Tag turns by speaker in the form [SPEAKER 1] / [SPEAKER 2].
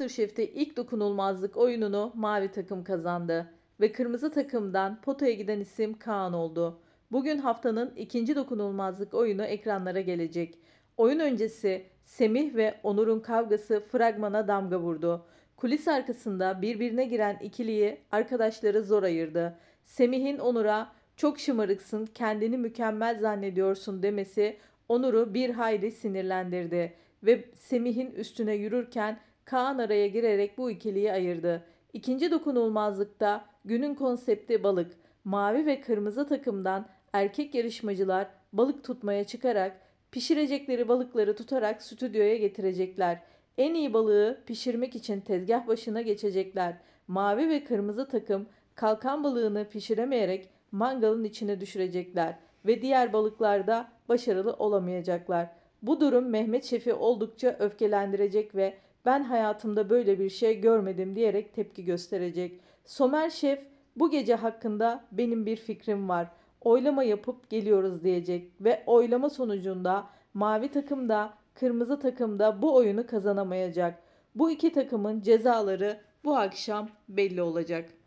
[SPEAKER 1] Masterchef'te ilk dokunulmazlık oyununu mavi takım kazandı ve kırmızı takımdan potaya giden isim Kaan oldu. Bugün haftanın ikinci dokunulmazlık oyunu ekranlara gelecek. Oyun öncesi Semih ve Onur'un kavgası fragmana damga vurdu. Kulis arkasında birbirine giren ikiliyi arkadaşları zor ayırdı. Semih'in Onur'a çok şımarıksın kendini mükemmel zannediyorsun demesi Onur'u bir hayli sinirlendirdi ve Semih'in üstüne yürürken Kaan araya girerek bu ikiliyi ayırdı. İkinci dokunulmazlıkta günün konsepti balık. Mavi ve kırmızı takımdan erkek yarışmacılar balık tutmaya çıkarak pişirecekleri balıkları tutarak stüdyoya getirecekler. En iyi balığı pişirmek için tezgah başına geçecekler. Mavi ve kırmızı takım kalkan balığını pişiremeyerek mangalın içine düşürecekler ve diğer balıklarda başarılı olamayacaklar. Bu durum Mehmet Şef'i oldukça öfkelendirecek ve ben hayatımda böyle bir şey görmedim diyerek tepki gösterecek. Somer şef bu gece hakkında benim bir fikrim var. Oylama yapıp geliyoruz diyecek ve oylama sonucunda mavi takım da kırmızı takım da bu oyunu kazanamayacak. Bu iki takımın cezaları bu akşam belli olacak.